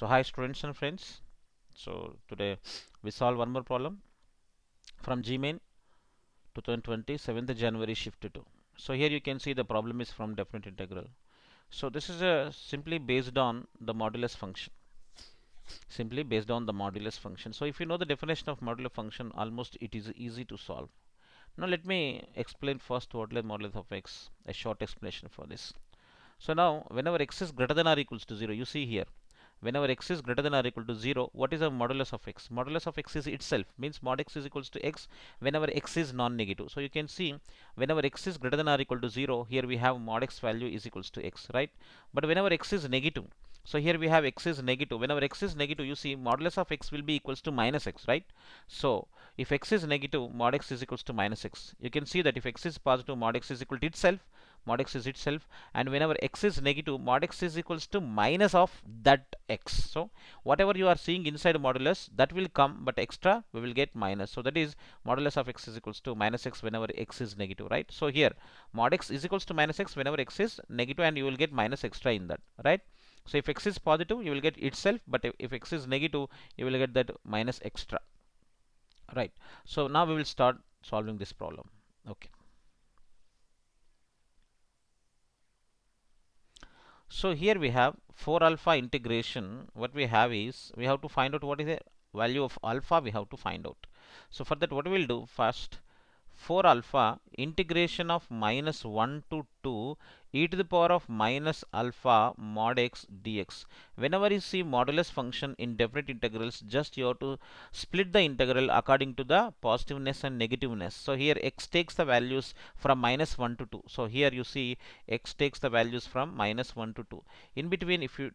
so hi students and friends so today we solve one more problem from gmain 2020 7th january shift 2 so here you can see the problem is from definite integral so this is a uh, simply based on the modulus function simply based on the modulus function so if you know the definition of modulus function almost it is easy to solve now let me explain first what is modulus of x a short explanation for this so now whenever x is greater than or equals to 0 you see here whenever x is greater than or equal to 0 what is the modulus of x modulus of x is itself means mod x is equals to x whenever x is non-negative so you can see whenever x is greater than or equal to 0 here we have mod x value is equals to x right but whenever x is negative so here we have x is negative whenever x is negative you see modulus of x will be equals to minus x right so if x is negative mod x is equals to minus x you can see that if x is positive mod x is equal to itself mod x is itself and whenever x is negative mod x is equals to minus of that x so whatever you are seeing inside modulus that will come but extra we will get minus so that is modulus of x is equals to minus x whenever x is negative right so here mod x is equals to minus x whenever x is negative and you will get minus extra in that right so if x is positive you will get itself but if, if x is negative you will get that minus extra right so now we will start solving this problem okay So here we have 4 alpha integration. What we have is we have to find out what is the value of alpha we have to find out. So for that what we will do first 4 alpha integration of minus 1 to 2 e to the power of minus alpha mod x dx. Whenever you see modulus function in definite integrals, just you have to split the integral according to the positiveness and negativeness. So here x takes the values from minus 1 to 2. So here you see x takes the values from minus 1 to 2. In between if you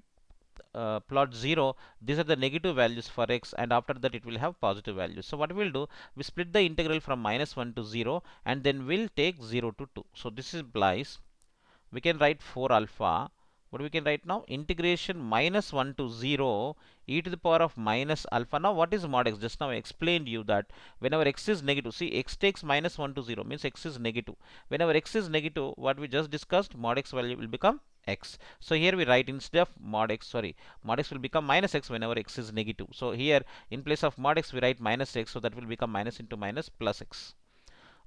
uh, plot 0 these are the negative values for x and after that it will have positive values so what we'll do we split the integral from minus 1 to 0 and then we'll take 0 to 2 so this implies we can write 4 alpha what we can write now integration minus 1 to 0 e to the power of minus alpha now what is mod x just now I explained you that whenever x is negative see x takes minus 1 to 0 means x is negative whenever x is negative what we just discussed mod x value will become x. So here we write instead of mod x, sorry, mod x will become minus x whenever x is negative. So here in place of mod x we write minus x, so that will become minus into minus plus x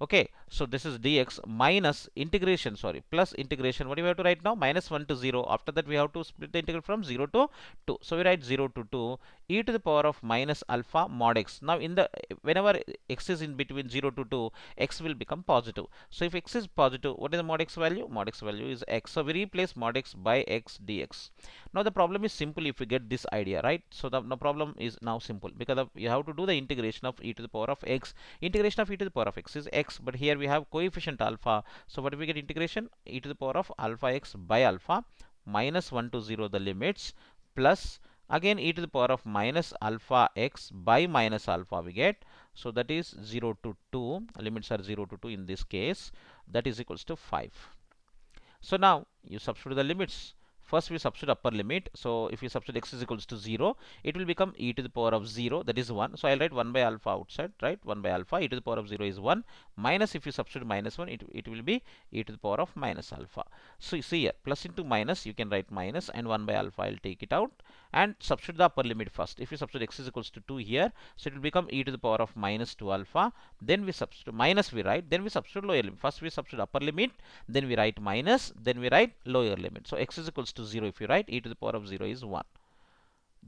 okay so this is dx minus integration sorry plus integration what do we have to write now minus 1 to 0 after that we have to split the integral from 0 to 2 so we write 0 to 2 e to the power of minus alpha mod x now in the whenever x is in between 0 to 2 x will become positive so if x is positive what is the mod x value mod x value is x so we replace mod x by x dx now the problem is simple if we get this idea right so the, problem is now simple because of, you have to do the integration of e to the power of x integration of e to the power of x is x x but here we have coefficient alpha so what we get integration e to the power of alpha x by alpha minus 1 to 0 the limits plus again e to the power of minus alpha x by minus alpha we get so that is 0 to 2 limits are 0 to 2 in this case that is equals to 5 so now you substitute the limits first we substitute upper limit so if we substitute x is equals to 0 it will become e to the power of 0 that is 1 so I'll write 1 by alpha outside right 1 by alpha e to the power of 0 is 1 minus if you substitute minus 1 it, it will be e to the power of minus alpha so you see here plus into minus you can write minus and 1 by alpha I'll take it out and substitute the upper limit first. If you substitute x is equals to 2 here, so it will become e to the power of minus 2 alpha. Then we substitute minus we write, then we substitute lower limit. First we substitute upper limit, then we write minus, then we write lower limit. So x is equals to 0 if you write e to the power of 0 is 1.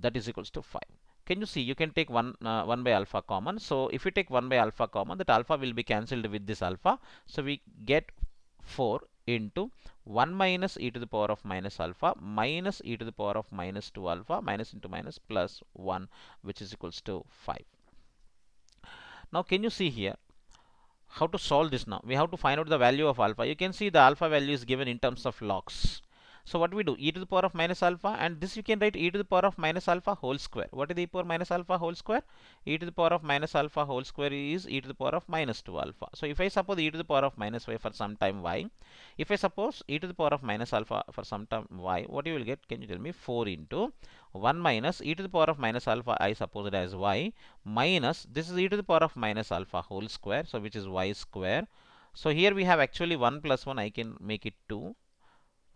That is equals to 5 can you see you can take 1 uh, 1 by alpha common so if you take 1 by alpha common that alpha will be cancelled with this alpha so we get 4 into 1 minus e to the power of minus alpha minus e to the power of minus 2 alpha minus into minus plus 1 which is equals to 5. Now can you see here how to solve this now? We have to find out the value of alpha. You can see the alpha value is given in terms of logs. So what we do? e to the power of minus alpha and this you can write e to the power of minus alpha whole square. What is e power minus alpha whole square? e to the power of minus alpha whole square is e to the power of minus 2 alpha. So if I suppose e to the power of minus y for some time y, if I suppose e to the power of minus alpha for some time y, what you will get? Can you tell me? 4 into 1 minus e to the power of minus alpha i supposed as y minus this is e to the power of minus alpha whole square so which is y square so here we have actually 1 plus 1 I can make it 2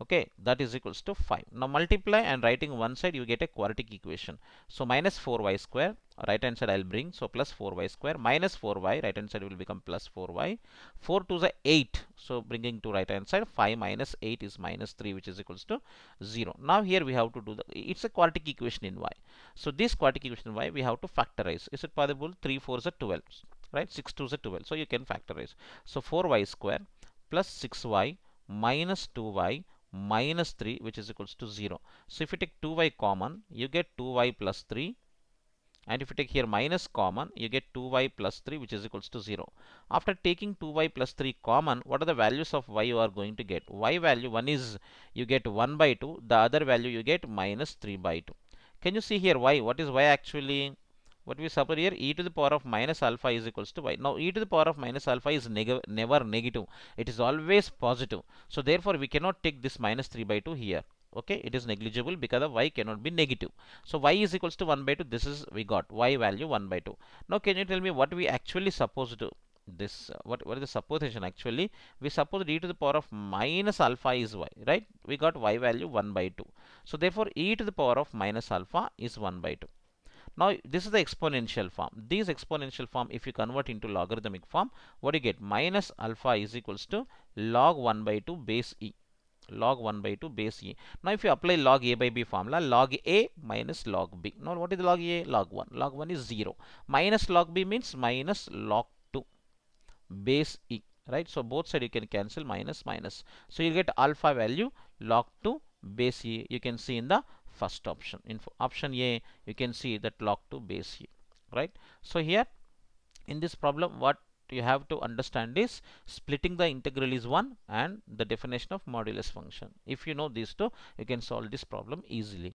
okay that is equals to 5 now multiply and writing one side you get a quadratic equation so minus 4y square right hand side I'll bring so plus 4y square minus 4y right hand side will become plus 4y 4 to the 8 so bringing to right hand side 5 minus 8 is minus 3 which is equals to 0 now here we have to do the it's a quadratic equation in y so this quadratic equation in y we have to factorize is it possible 3 4 is a 12 right 6 2 is a 12 so you can factorize so 4y square plus 6y minus 2y minus 3 which is equals to 0. So if you take 2y common you get 2y plus 3 and if you take here minus common you get 2y plus 3 which is equals to 0. After taking 2y plus 3 common what are the values of y you are going to get? y value one is you get 1 by 2 the other value you get minus 3 by 2. Can you see here y? What is y actually? what we suppose here e to the power of minus alpha is equals to y. Now e to the power of minus alpha is neg never negative. It is always positive. So therefore we cannot take this minus 3 by 2 here. Okay, it is negligible because the y cannot be negative. So y is equals to 1 by 2. This is we got y value 1 by 2. Now can you tell me what we actually supposed to this uh, what what is the supposition actually we suppose e to the power of minus alpha is y right we got y value 1 by 2 so therefore e to the power of minus alpha is 1 by 2 now this is the exponential form. These exponential form if you convert into logarithmic form what you get minus alpha is equals to log 1 by 2 base e log 1 by 2 base e. Now if you apply log a by b formula log a minus log b. Now what is log a? Log 1. Log 1 is 0. Minus log b means minus log 2 base e right. So both side you can cancel minus minus. So you get alpha value log 2 base e you can see in the first option in option a you can see that log to base a right so here in this problem what you have to understand is splitting the integral is one and the definition of modulus function if you know these two you can solve this problem easily